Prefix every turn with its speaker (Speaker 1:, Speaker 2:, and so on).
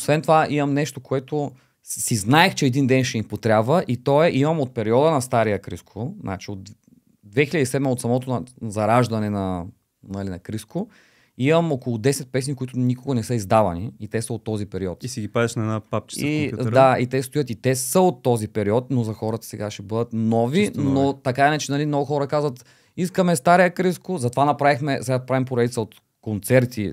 Speaker 1: Освен това имам нещо, което си знаех, че един ден ще им потрябва и то е, имам от периода на Стария Криско, значи от 2007 от самото на, зараждане на, нали, на Криско, имам около 10 песни, които никога не са издавани и те са от този период. И си ги паеш на една папче и, в компютъра. Да, и те стоят и те са от този период, но за хората сега ще бъдат нови, Чисто нови. но така иначе нали, много хора казват искаме Стария Криско, затова направихме, сега правим поредица от концерти